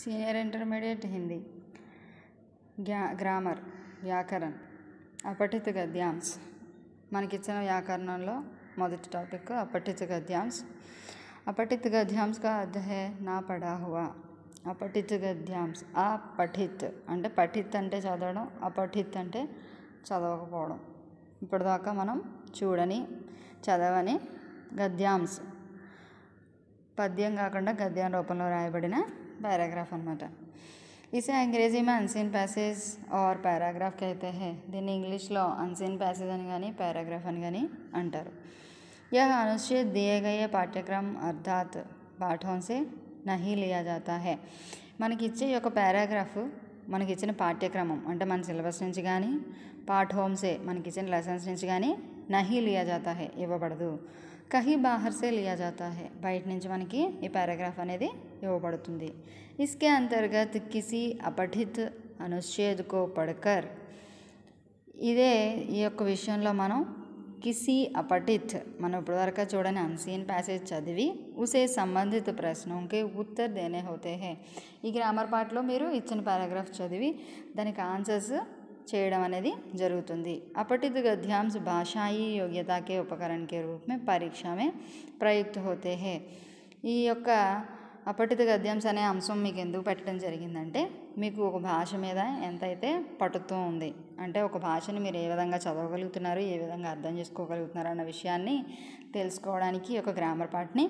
senior intermediate Hindi గ్యా grammar వ్యాకరణ అపఠిత గద్యాంశ్ మనకిచ్చిన వ్యాకరణంలో మొదటి టాపిక్ అపఠిత గద్యాంశ్ అపఠిత గద్యాంశ్ కా అధ్యయ నా పడా హువా అపఠిత గద్యాంశ్ ఆ పఠిత్ అంటే పఠిత్ అంటే చదవడం అపఠిత్ అంటే చదవకపోవడం ఇప్పటిదాకా మనం చూడని చదవని గద్యాంశ్ పద్యం కాకుండా గద్యం రూపంలో రాయబడిన पैराग्राफ अन्नమాట इसे अंग्रेजी में अनसीन पैसेज और पैराग्राफ कहते हैं దీన్ని ఇంగ్లీష్లో అన్సీన్ ప్యాసేజ్ అని కానీ पैराग्राफ అని కానీ అంటారు यह अनुच्छेद दिए गए पाठ्यक्रम अर्थात పాఠం से नहीं लिया जाता है మనకిచ్చే ఈ యొక్క పారాగ్రాఫ్ మనకిచ్చిన పాఠ్యక్రమం అంటే మన సిలబస్ నుంచి కానీ పాఠ్ హోమ్సే మనకిచ్చిన లెసన్స్ నుంచి కానీ నహీ లియా జాతా హే ఇవ్వబడదు కహి బాహర్ సే లియా జాతా హే బయట నుంచి మనకి ఈ పారాగ్రాఫ్ అనేది ఇవ్వబడుతుంది ఇస్కే అంతర్గత్ కిసి అపఠిత్ అనుచ్ఛేద్కో పడకర్ ఇదే ఈ యొక్క విషయంలో మనం కిసి అపఠిత్ మనం ఇప్పటివరకు చూడని అన్సీన్ ప్యాసేజ్ చదివి ఉసే సంబంధిత ప్రశ్నంకి ఉత్తర్ దేనే హోతే హే ఈ గ్రామర్ పార్ట్లో మీరు ఇచ్చిన పారాగ్రాఫ్ చదివి దానికి ఆన్సర్స్ చేయడం అనేది జరుగుతుంది అప్పటి గద్యాంశ భాషాయి యోగ్యతకే ఉపకరణకే రూపమే పరీక్షమే ప్రయుక్త హోతే హే ఈ యొక్క అపఠిత గద్యాంశ అనే అంశం మీకు ఎందుకు పెట్టడం జరిగిందంటే మీకు ఒక భాష మీద ఎంతైతే పట్టుతూ ఉంది అంటే ఒక భాషని మీరు ఏ విధంగా చదవగలుగుతున్నారు ఏ విధంగా అర్థం చేసుకోగలుగుతున్నారు అన్న విషయాన్ని తెలుసుకోవడానికి ఒక గ్రామర్ పార్ట్ని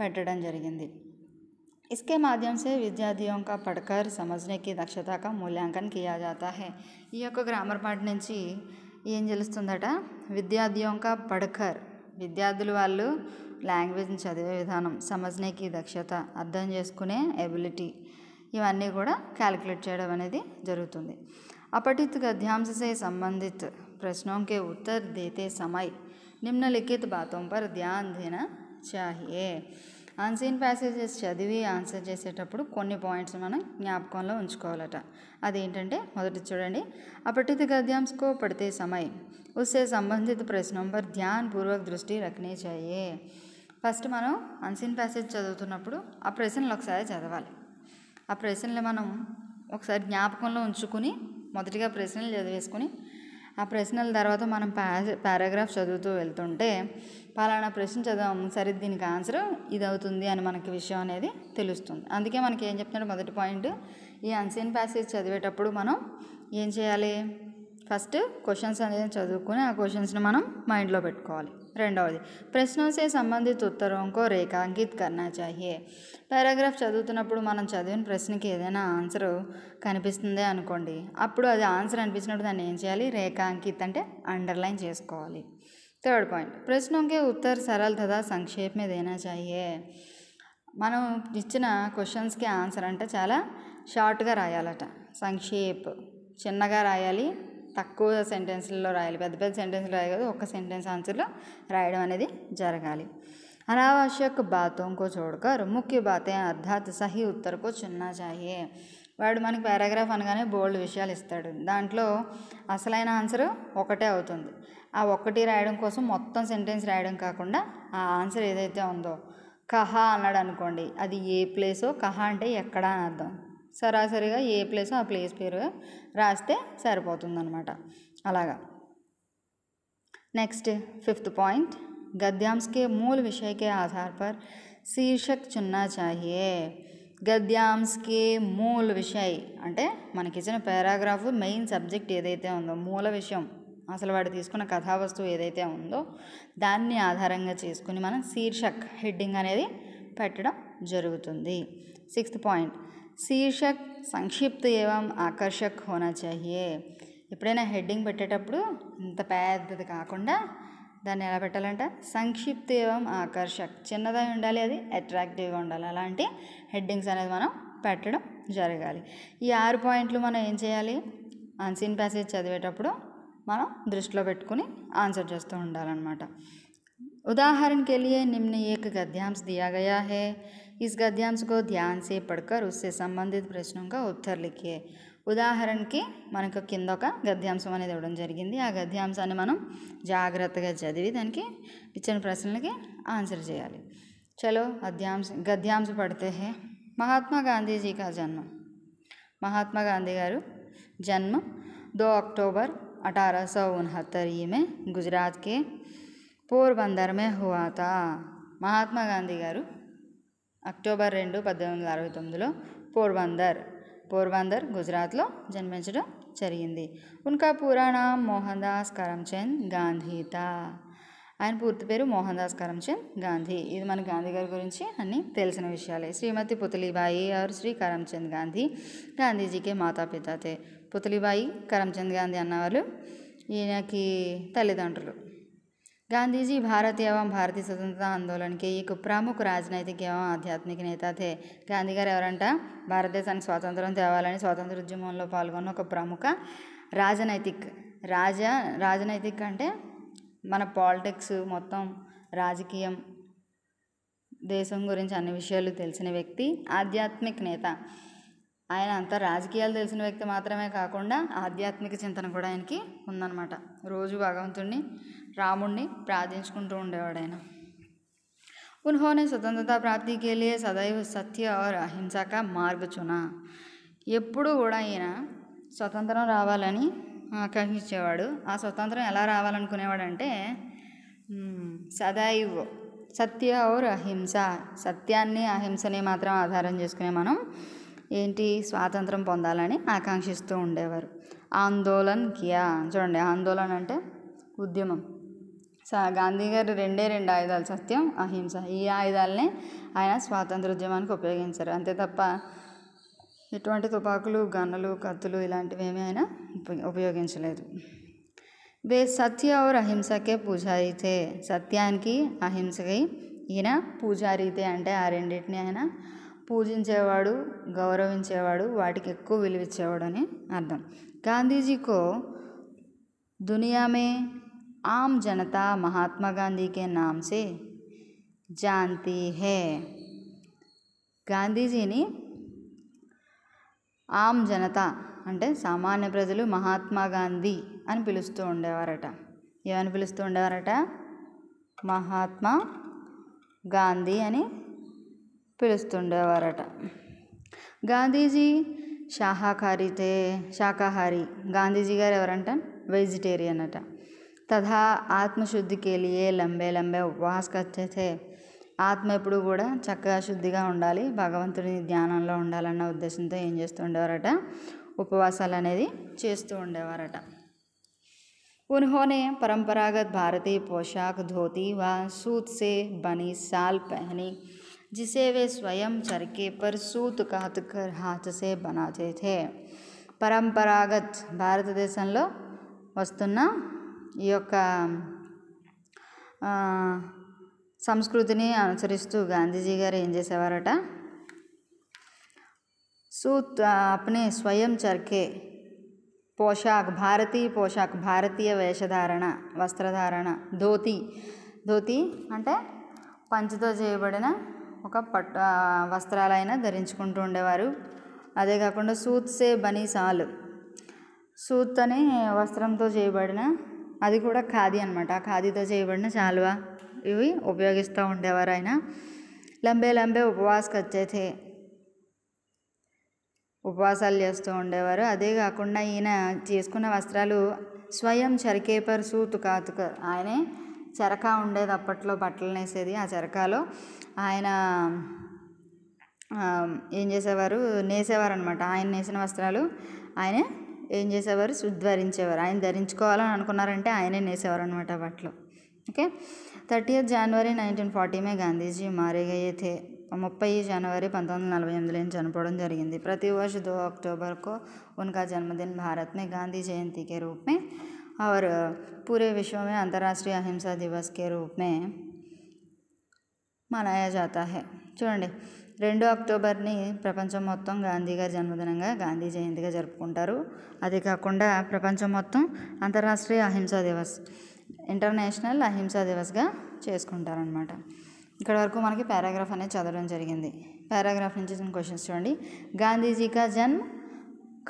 పెట్టడం జరిగింది इसके माध्यम से विद्यार्थियों का पढ़कर समझने की दक्षता का मूल्यांकन किया जाता है ఈ యొక్క గ్రామర్ పార్ట్ నుంచి ఏం తెలుస్తుందట విద్యార్థియోంక పడకర్ విద్యార్థులు వాళ్ళు లాంగ్వేజ్ని చదివే విధానం సమజ్నేకి దక్షత అర్థం చేసుకునే ఎబిలిటీ ఇవన్నీ కూడా క్యాలిక్యులేట్ చేయడం అనేది జరుగుతుంది अपठित गद्यांश సంబంధిత संबंधित ఉత్తర్ దేతే సమయ్ देते समय निम्नलिखित ధ్యాన్ దేన చాహియే అన్సీన్ ప్యాసేజెస్ చదివి ఆన్సర్ చేసేటప్పుడు కొన్ని పాయింట్స్ మనం జ్ఞాపకంలో ఉంచుకోవాలట అదేంటంటే మొదటి చూడండి అపటిత గద్యాంశకో పడితే సమయ్ ఉసే సంబంధిత ప్రశ్న నంబర్ ధ్యాన్ పూర్వక దృష్టి రఖనే చాయే ఫస్ట్ మనం అన్సీన్ ప్యాసేజ్ చదువుతున్నప్పుడు ఆ ప్రశ్నలు ఒకసారి చదవాలి ఆ ప్రశ్నలు మనం ఒకసారి జ్ఞాపకంలో ఉంచుకుని మొదటిగా ప్రశ్నలు చదివేసుకుని ఆ ప్రశ్నల తర్వాత మనం పారాగ్రాఫ్ చదువుతూ వెళ్తుంటే పలానా ప్రశ్న చదవం సరే దీనికి ఆన్సర్ ఇది అవుతుంది అని మనకి విషయం అనేది తెలుస్తుంది అందుకే మనకి ఏం చెప్తున్నాడు మొదటి పాయింట్ ఈ అన్సీన్ ప్యాసేజ్ చదివేటప్పుడు మనం ఏం చేయాలి ఫస్ట్ క్వశ్చన్స్ అనేది చదువుకొని ఆ క్వశ్చన్స్ని మనం మైండ్లో పెట్టుకోవాలి రెండవది ప్రశ్నసే సంబంధిత ఉత్తరంకో రేఖాంకిత్ కన్నా చాహియే పారాగ్రాఫ్ చదువుతున్నప్పుడు మనం చదివిన ప్రశ్నకి ఏదైనా ఆన్సర్ కనిపిస్తుంది అనుకోండి అప్పుడు అది ఆన్సర్ అనిపించినప్పుడు దాన్ని ఏం చేయాలి రేఖాంకిత్ అంటే అండర్లైన్ చేసుకోవాలి థర్డ్ పాయింట్ प्रश्नों के उत्तर सरल तथा संक्षेप में మనం ఇచ్చిన క్వశ్చన్స్కి ఆన్సర్ అంటే చాలా షార్ట్గా రాయాలట సంక్షేప్ చిన్నగా రాయాలి తక్కువ సెంటెన్స్లలో రాయాలి పెద్ద పెద్ద సెంటెన్స్లో రాయాలి ఒక సెంటెన్స్ ఆన్సర్లో రాయడం అనేది జరగాలి అనావశ్యక बातों को छोड़कर मुख्य बातें अर्थात సహీ ఉత్తర్ को చాయే వాడు మనకి పారాగ్రాఫ్ అనగానే బోల్డ్ విషయాలు ఇస్తాడు దాంట్లో అసలైన ఆన్సర్ ఒకటే అవుతుంది ఆ ఒక్కటి రాయడం కోసం మొత్తం సెంటెన్స్ రాయడం కాకుండా ఆ ఆన్సర్ ఏదైతే ఉందో కహా అన్నాడు అనుకోండి అది ఏ ప్లేసో కహా అంటే ఎక్కడ అని అర్థం సరాసరిగా ఏ ప్లేసో ఆ ప్లేస్ పేరు రాస్తే సరిపోతుందనమాట అలాగా నెక్స్ట్ ఫిఫ్త్ పాయింట్ गद्यांश మూల విషయకే ఆధార్ పర్ శీర్షక్ చున్నా చాహియే चुनना चाहिए మూల్ విషయ్ అంటే మనకిచ్చిన పారాగ్రాఫ్ మెయిన్ సబ్జెక్ట్ ఏదైతే ఉందో మూల విషయం అసలు వాడు తీసుకున్న కథావస్తువు ఏదైతే ఉందో దాన్ని ఆధారంగా చేసుకుని మనం శీర్షక్ హెడ్డింగ్ అనేది పెట్టడం జరుగుతుంది సిక్స్త్ పాయింట్ శీర్షక్ సంక్షిప్త ఏవం ఆకర్షక్ హోనా చాహియే ఎప్పుడైనా హెడ్డింగ్ పెట్టేటప్పుడు ఇంత పెద్దది కాకుండా దాన్ని ఎలా పెట్టాలంటే సంక్షిప్త ఏవం ఆకర్షక్ చిన్నదై ఉండాలి అది అట్రాక్టివ్గా ఉండాలి అలాంటి హెడ్డింగ్స్ అనేది మనం పెట్టడం జరగాలి ఈ ఆరు పాయింట్లు మనం ఏం చేయాలి అన్సీన్ ప్యాసేజ్ చదివేటప్పుడు మనం దృష్టిలో పెట్టుకొని ఆన్సర్ చేస్తూ ఉండాలి అన్నమాట ఉదాహరణకి ఎ liye నిమ్న ఏక గద్యంస దియా గయా హై ఇస్ గద్యంస కో ధ్యాన్ సే పడ్కర్ ఉస్సే సంబంధిత ప్రశ్నోం కా ఉత్తర్ లిఖియే ఉదాహరణకి మనకు కింద ఒక గద్యంసమే నిదవడం జరిగింది ఆ గద్యంసని మనం జాగర్తగా చదివి దానికి ఇచ్చిన ప్రశ్నలకి ఆన్సర్ చేయాలి చలో అధ్యాయం గద్యంస పడతే హ మహాత్మా గాంధీజీ కా జన్మ మహాత్మా గాంధీ గారు జన్మ 2 అక్టోబర్ अठारह सौ उनहत्तर ई में गुजरात के పోర్బందర్ మే హువాత మహాత్మా గాంధీ గారు అక్టోబర్ రెండు పద్దెనిమిది వందల అరవై తొమ్మిదిలో పోర్బందర్ పోర్బందర్ గుజరాత్లో జన్మించడం జరిగింది ఉన్కా పురాణం మోహన్ దాస్ కరమ్చంద్ గాంధీత ఆయన పూర్తి పేరు మోహన్ దాస్ కరమ్చంద్ గాంధీ ఇది మన గాంధీ గారి గురించి అన్ని తెలిసిన విషయాలే శ్రీమతి పుతలీబాయి ఆరు శ్రీ కరమ్చంద్ గాంధీ గాంధీజీకే మాతాపితాతే పుతలిబాయి కరమ్చంద్ గాంధీ అన్నవాళ్ళు ఈయనకి తల్లిదండ్రులు గాంధీజీ जी ఏవం భారతీయ స్వతంత్ర ఆందోళనకి आंदोलन ప్రముఖ రాజనైతిక ఏవం ఆధ్యాత్మిక నేత అదే గాంధీ గారు ఎవరంట భారతదేశానికి స్వాతంత్రం తేవాలని స్వాతంత్ర ఉద్యమంలో పాల్గొన్న ఒక ప్రముఖ రాజనైతిక్ రాజ రాజనైతిక్ అంటే మన పాలిటిక్స్ మొత్తం రాజకీయం దేశం గురించి అన్ని విషయాలు తెలిసిన వ్యక్తి ఆధ్యాత్మిక నేత ఆయన అంత రాజకీయాలు తెలిసిన వ్యక్తి మాత్రమే కాకుండా ఆధ్యాత్మిక చింతన కూడా ఆయనకి ఉందన్నమాట రోజు భగవంతుణ్ణి రాముణ్ణి ప్రార్థించుకుంటూ ఉండేవాడు ఆయన ఉన్హోనే స్వతంత్రత प्राप्ति సదైవ సత్య ఆర్ అహింసక మార్గచున ఎప్పుడు కూడా ఈయన స్వతంత్రం రావాలని ఆకాంక్షించేవాడు ఆ స్వతంత్రం ఎలా రావాలనుకునేవాడంటే సదైవ్ సత్య ఔర్ అహింస సత్యాన్ని అహింసని మాత్రం ఆధారం చేసుకునే మనం ఏంటి స్వాతంత్రం పొందాలని ఆకాంక్షిస్తూ ఉండేవారు ఆందోళన్ కియా చూడండి ఆందోళన్ అంటే ఉద్యమం సా గాంధీ గారు రెండే రెండు ఆయుధాలు సత్యం అహింస ఈ ఆయుధాలని ఆయన స్వాతంత్ర ఉద్యమానికి ఉపయోగించారు అంతే తప్ప ఎటువంటి తుపాకులు గన్నులు కత్తులు ఇలాంటివి ఏమీ ఆయన ఉపయోగించలేదు వే సత్య ఔర్ అహింసకే పూజారితే సత్యానికి అహింసకి ఈయన పూజారితే అంటే ఆ రెండింటిని ఆయన పూజించేవాడు గౌరవించేవాడు వాటికి ఎక్కువ విలువిచ్చేవాడు అని అర్థం గాంధీజీకో దునియామే ఆమ్ आम మహాత్మా గాంధీకే गांधी జాంతి హే గాంధీజీని ఆమ్ జనతా అంటే సామాన్య ప్రజలు మహాత్మా గాంధీ అని పిలుస్తూ ఉండేవారట ఏమని పిలుస్తూ ఉండేవారట మహాత్మా గాంధీ అని పిలుస్తుండేవారట గాంధీజీ శాఖాహారితే శాకాహారి గాంధీజీ గారు ఎవరంట వెజిటేరియన్ అట తథా ఆత్మశుద్ధికి లియే లంబే లంబే ఉపవాస కచ్చేతే ఆత్మ ఎప్పుడు కూడా చక్కగా శుద్ధిగా ఉండాలి భగవంతుడిని ధ్యానంలో ఉండాలన్న ఉద్దేశంతో ఏం చేస్తూ ఉండేవారట ఉపవాసాలు అనేది చేస్తూ ఉండేవారట ఉన్హోనే పరంపరాగత్ భారతీయ పోషాక్ ధోతి వా సూత్సే బనీ సాల్ साल जिसे वे स्वयं चरखे पर सूत कात कर हाथ से बनाते थे పరంపరాగత్ భారతదేశంలో వస్తున్న ఈ యొక్క సంస్కృతిని అనుసరిస్తూ గాంధీజీ గారు ఏం చేసేవారట సూత్ అప్నే స్వయం చర్కే పోషాక్ భారతీయ పోషాక్ భారతీయ వేషధారణ వస్త్రధారణ ధోతి ధోతి అంటే పంచతో చేయబడిన ఒక పట్ వస్త్రాలైనా ధరించుకుంటూ ఉండేవారు అదే కాకుండా సూత్సే బనీసాల్ సూత్ అనే వస్త్రంతో చేయబడిన అది కూడా ఖాదీ అనమాట ఆ ఖాదీతో చేయబడిన చాలువా ఇవి ఉపయోగిస్తూ ఉండేవారు ఆయన లంబే లంబే ఉపవాస కచ్చేతే ఉపవాసాలు చేస్తూ ఉండేవారు అదే కాకుండా ఈయన చేసుకున్న వస్త్రాలు స్వయం చరికేపర్ సూత్ కాతుక ఆయనే చరకా ఉండేది అప్పట్లో బట్టలు నేసేది ఆ చరకాలో ఆయన ఏం చేసేవారు నేసేవారు అనమాట ఆయన నేసిన వస్త్రాలు ఆయనే ఏం చేసేవారు ఉద్ధరించేవారు ఆయన ధరించుకోవాలని అనుకున్నారంటే ఆయనే నేసేవారు అనమాట బట్టలు ఓకే థర్టీ జనవరి నైన్టీన్ ఫార్టీమే గాంధీజీ మారేగయ్యే ముప్పై జనవరి పంతొమ్మిది వందల నలభై ఎనిమిదిలో చనిపోవడం జరిగింది ప్రతి వర్షం దో అక్టోబర్కు को జన్మదిన భారత్ని గాంధీ జయంతికి రూపే और पूरे विश्व में अंतर्राष्ट्रीय अहिंसा दिवस के रूप में మనాయా జాతా హే చూడండి రెండు అక్టోబర్ని ప్రపంచం మొత్తం గాంధీ గారి జన్మదినంగా గాంధీ జయంతిగా జరుపుకుంటారు అది కాకుండా ప్రపంచం మొత్తం అంతర్రాష్ట్రీయ అహింసా దివస్ ఇంటర్నేషనల్ అహింసా దివస్గా చేసుకుంటారనమాట ఇక్కడ వరకు మనకి పారాగ్రాఫ్ అనేది చదవడం జరిగింది పారాగ్రాఫ్ నుంచి క్వశ్చన్స్ చూడండి గాంధీజీ కా జన్మ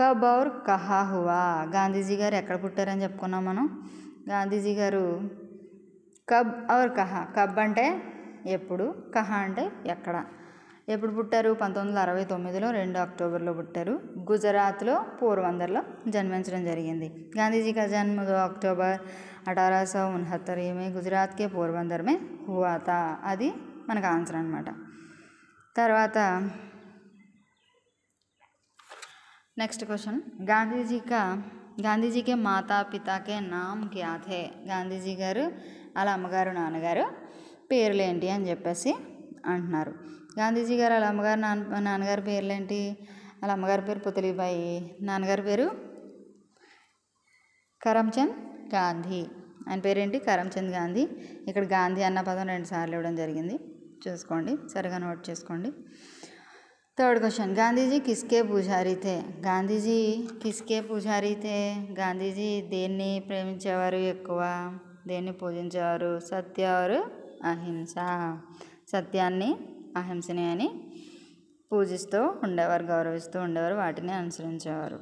కబౌర్ కహాహువా గాంధీజీ గారు ఎక్కడ పుట్టారని చెప్పుకున్నాం మనం గాంధీజీ గారు కబ్ ఔర్ కహా కబ్ అంటే ఎప్పుడు కహా అంటే ఎక్కడ ఎప్పుడు పుట్టారు పంతొమ్మిది వందల అరవై తొమ్మిదిలో రెండు అక్టోబర్లో పుట్టారు గుజరాత్లో పూర్వందర్లో జన్మించడం జరిగింది గాంధీజీ కా జన్మ అక్టోబర్ అఠారా సో ఉన్హత్తర్ ఏమే గుజరాత్కే పోర్బందర్ హువాత అది మనకు ఆన్సర్ అనమాట తర్వాత నెక్స్ట్ క్వశ్చన్ గాంధీజీకా जी మాతా పితాకే నామ్ క్యా గాంధీజీ గారు వాళ్ళ అమ్మగారు నాన్నగారు పేర్లు ఏంటి అని చెప్పేసి అంటున్నారు గాంధీజీ గారు వాళ్ళ అమ్మగారు నాన్న నాన్నగారు పేర్లేంటి వాళ్ళ అమ్మగారి పేరు పుతలిబాయి నాన్నగారి పేరు కరమ్చంద్ గాంధీ ఆయన పేరేంటి కరమ్చంద్ గాంధీ ఇక్కడ గాంధీ అన్న పదం రెండుసార్లు ఇవ్వడం జరిగింది చూసుకోండి సరిగా నోట్ చేసుకోండి థర్డ్ క్వశ్చన్ गांधी కిస్కే किसके पुजारी थे गांधी जी किसके पुजारी దేన్ని ప్రేమించేవారు ఎక్కువ దేన్ని పూజించేవారు సత్యవారు అహింస సత్యాన్ని అహింసని అని పూజిస్తూ ఉండేవారు గౌరవిస్తూ ఉండేవారు వాటిని అనుసరించేవారు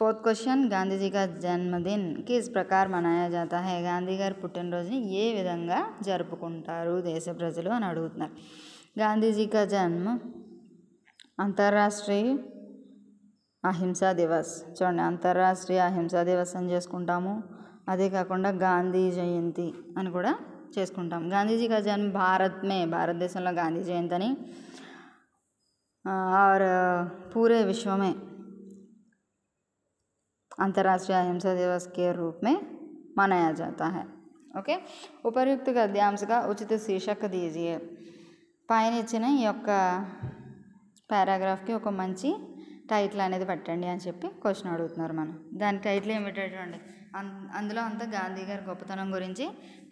ఫోర్త్ క్వశ్చన్ गांधी जी का జన్మదిన్ किस प्रकार मनाया जाता है గాంధీ గారి పుట్టినరోజుని ఏ విధంగా జరుపుకుంటారు దేశ ప్రజలు అని అడుగుతున్నారు గాంధీజీ జన్మ అంతర్జాతీయ అహింస దినోత్సవం అంటే అంతర్జాతీయ అహింస దినోత్సవం చేసుకుంటాము అదే కాకుండా గాంధీ జయంతి అని కూడా చేసుకుంటాం గాంధీజీ గారి జన్మభారత్మే భారతదేశంలో గాంధీ జయంతిని ఆ aur पूरे विश्व में अंतरराष्ट्रीय अहिंसा दिवस के रूप में मनाया जाता है ओके उपर्युक्त गद्यांश का उचित शीर्षक दीजिए पाइन इच नहीं यक పారాగ్రాఫ్కి ఒక మంచి టైటిల్ అనేది పెట్టండి అని చెప్పి క్వశ్చన్ అడుగుతున్నారు మనం దాని టైటిల్ ఏమిటండి అందులో అంతా గాంధీ గారి గొప్పతనం గురించి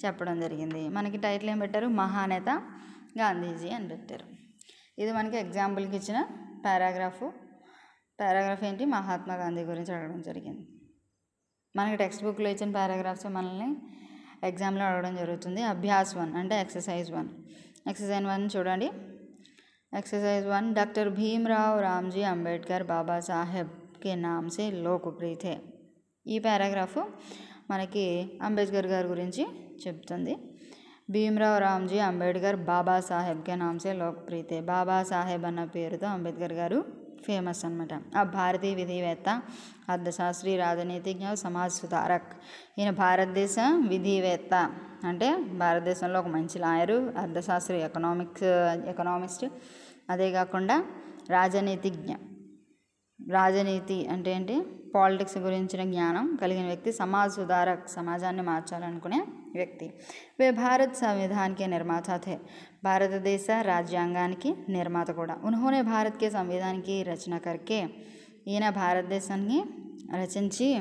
చెప్పడం జరిగింది మనకి టైటిల్ ఏం పెట్టారు మహానేత గాంధీజీ అని పెట్టారు ఇది మనకి ఎగ్జాంపుల్కి ఇచ్చిన పారాగ్రాఫ్ పారాగ్రాఫ్ ఏంటి మహాత్మా గాంధీ గురించి అడగడం జరిగింది మనకి టెక్స్ట్ బుక్లో ఇచ్చిన పారాగ్రాఫ్స్ మనల్ని ఎగ్జామ్లో అడగడం జరుగుతుంది అభ్యాస్ వన్ అంటే ఎక్సర్సైజ్ వన్ ఎక్సర్సైజ్ వన్ చూడండి exercise one doctor Bhimrao Ramji Ambedkar Baba Saheb కే నామ్ సే లోకప్రియ థే ఈ పారాగ్రాఫ్ మనకి అంబేద్కర్ గారి గురించి చెప్తుంది భీమరావు రామ్జీ అంబేద్కర్ బాబాసాహెబ్ కే నామ్ సే బాబా సాహెబ్ అన్న పేరుతో అంబేద్కర్ గారు ఫేమస్ అనమాట ఆ భారతీయ విధివేత్త అర్థశాస్త్రి రాజనీతిజ్ఞ సమాజ్ సుధారక్ ఈయన భారతదేశ విధివేత్త అంటే భారతదేశంలో ఒక మంచి లాయరు అర్థశాస్త్రి ఎకనామిక్స్ ఎకనామిస్ట్ అదే కాకుండా రాజనీతిజ్ఞ రాజనీతి అంటే ఏంటి పాలిటిక్స్ గురించిన జ్ఞానం కలిగిన వ్యక్తి సమాజ్ సుధారక్ సమాజాన్ని మార్చాలనుకునే व्यक्ति वे भारत संविधान के निर्माता थे भारत देश राज्यांगान के निर्माता कोड़ा उन्होंने भारत के संविधान की रचना करके ईन भारत देश रचनी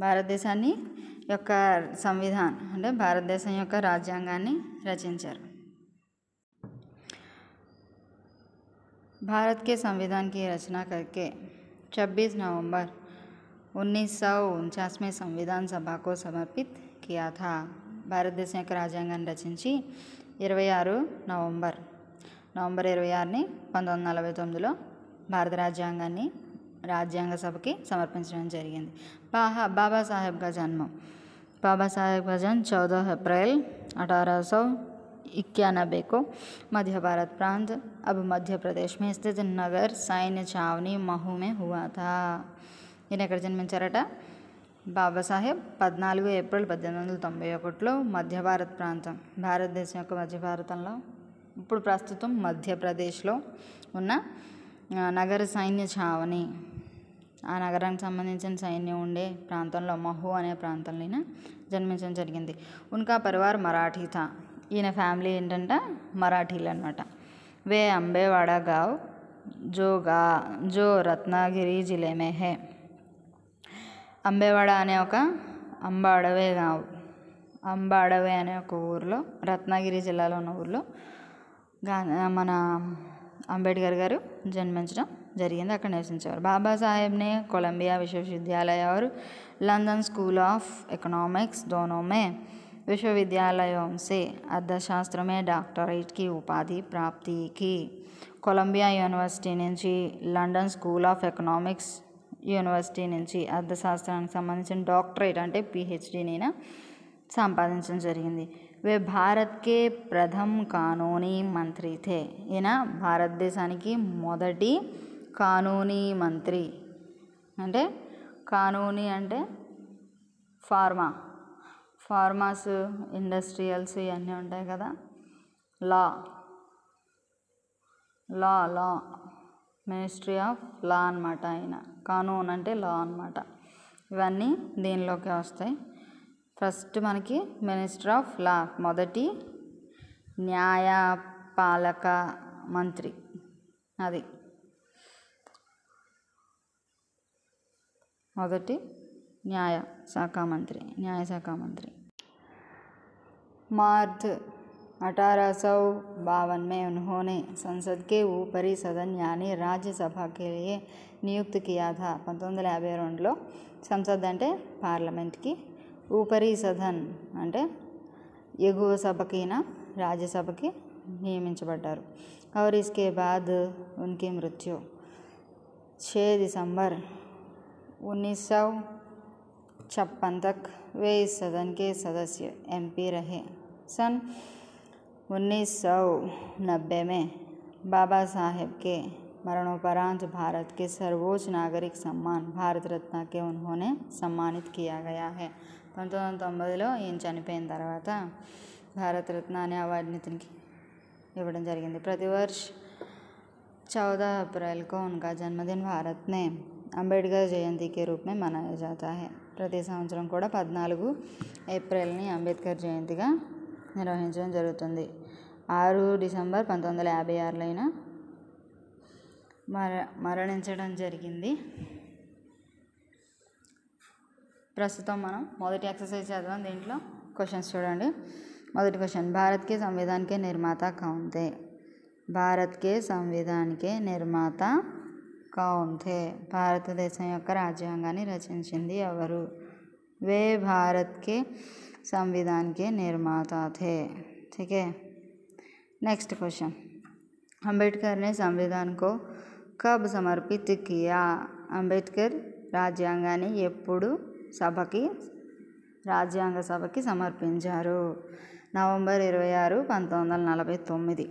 भारत देशा संविधान अटे भारत देश राज रचार भारत के संविधान की रचना करके 26 नवंबर 1917 उन्नीस में संविधान सभा को समर्पित किया था భారతదేశం యొక్క రాజ్యాంగాన్ని రచించి ఇరవై ఆరు నవంబర్ నవంబర్ ఇరవై ఆరుని పంతొమ్మిది నలభై తొమ్మిదిలో భారత రాజ్యాంగాన్ని రాజ్యాంగ సభకి సమర్పించడం జరిగింది బాహా బాబాసాహెబ్ का జన్మం బాబాసాహెబ్ का जन्म चौदह अप्रैल अठारह सौ మధ్య को मध्य भारत మధ్యప్రదేశ్ మే స్థితి నగర్ సైన్య स्थित नगर सैन्य ఈయన ఎక్కడ జన్మించారట బాబాసాహెబ్ పద్నాలుగు ఏప్రిల్ పద్దెనిమిది వందల తొంభై ఒకటిలో మధ్య భారత్ ప్రాంతం భారతదేశం యొక్క మధ్య భారతంలో ఇప్పుడు ప్రస్తుతం మధ్యప్రదేశ్లో ఉన్న నగర సైన్య ఛావని ఆ నగరానికి సంబంధించిన సైన్యం ఉండే ప్రాంతంలో మహు అనే ప్రాంతంలో జన్మించడం జరిగింది ఉన్కా పరివార్ మరాఠీ ఈయన ఫ్యామిలీ ఏంటంటే మరాఠీలు అనమాట వే అంబేవాడ గావ్ జోగా జో రత్నాగిరి జిలే మే హే అంబేవాడ అనే ఒక అంబ అడవే అంబ అడవే అనే ఒక ఊరిలో రత్నగిరి జిల్లాలో ఉన్న ఊరిలో గా మన అంబేద్కర్ గారు జన్మించడం జరిగింది అక్కడ నివసించేవారు బాబాసాహెబ్నే కొలంబియా విశ్వవిద్యాలయ వారు లండన్ స్కూల్ ఆఫ్ ఎకనామిక్స్ దోనోమే విశ్వవిద్యాలయం సే అర్థశాస్త్రమే డాక్టరేట్కి ఉపాధి ప్రాప్తికి కొలంబియా యూనివర్సిటీ నుంచి London School of Economics University నుంచి అర్థశాస్త్రానికి సంబంధించిన డాక్టరేట్ అంటే పిహెచ్డీనైనా సంపాదించడం జరిగింది వే భారత్కే ప్రథమ్ కానూనీ మంత్రి థే ఈయన భారతదేశానికి మొదటి కానూనీ మంత్రి అంటే కానూనీ అంటే ఫార్మా ఫార్మాస్ ఇండస్ట్రియల్స్ ఇవన్నీ ఉంటాయి కదా లా లా లా మినిస్ట్రీ ఆఫ్ లా అనమాట ఆయన కానూన్ అంటే లా అనమాట ఇవన్నీ దీనిలోకి వస్తాయి ఫస్ట్ మనకి మినిస్టర్ ఆఫ్ లా మొదటి న్యాయపాలక మంత్రి అది మొదటి న్యాయ శాఖ మంత్రి న్యాయ శాఖ మంత్రి మార్త్ अठारह सौ बावन में उन्होंने संसद के ऊपरी सदन यानी राज्यसभा के लिए नियुक्त किया था పంతొమ్మిది వందల యాభై రెండులో సంసద్ అంటే పార్లమెంట్కి ఊపరి సదన్ అంటే ఎగువ సభకిన రాజ్యసభకి నియమించబడ్డారు और इसके बाद उनकी मृत्यु 6 दिसंबर उन्नीस सौ छप्पन तक वे इस सदन के सदस्य एमपी रहे सन उन्नीस सौ नब्बे में बाबा साहेब के मरणोपरांत भारत के सर्वोच्च नागरिक सम्मान భారత రత్నకే उन्होंने సమ్మానిత్ కియా గయా హే పంతొమ్మిది వందల తొంభైలో ఈయన చనిపోయిన తర్వాత భారతరత్న అనే అవార్డుని ఇతనికి ఇవ్వడం జరిగింది ప్రతివర్ష వర్ష चौदह अप्रैल को उनका అంబేద్కర్ జయంతికి రూప్ మే మనాయా ప్రతి సంవత్సరం కూడా పద్నాలుగు ఏప్రిల్ని అంబేద్కర్ జయంతిగా నిర్వహించడం జరుగుతుంది ఆరు డిసెంబర్ పంతొమ్మిది వందల యాభై ఆరులైన మర మరణించడం జరిగింది ప్రస్తుతం మనం మొదటి ఎక్సర్సైజ్ చేద్దాం దీంట్లో క్వశ్చన్స్ చూడండి మొదటి క్వశ్చన్ భారత్ కే నిర్మాత కౌంతే భారత్కే సంవిధానికే నిర్మాత భారత్ కే భారతదేశం యొక్క రాజ్యాంగాన్ని రచించింది ఎవరు వే భారత్ కే संविधान के निर्माता थे ठीक है नेक्स्ट क्वेश्चन अंबेडकर ने संविधान को కబ్ సమర్పిత్ కియా అంబేద్కర్ రాజ్యాంగాన్ని ఎప్పుడు సభకి రాజ్యాంగ సభకి సమర్పించారు నవంబర్ ఇరవై ఆరు పంతొమ్మిది వందల నలభై తొమ్మిది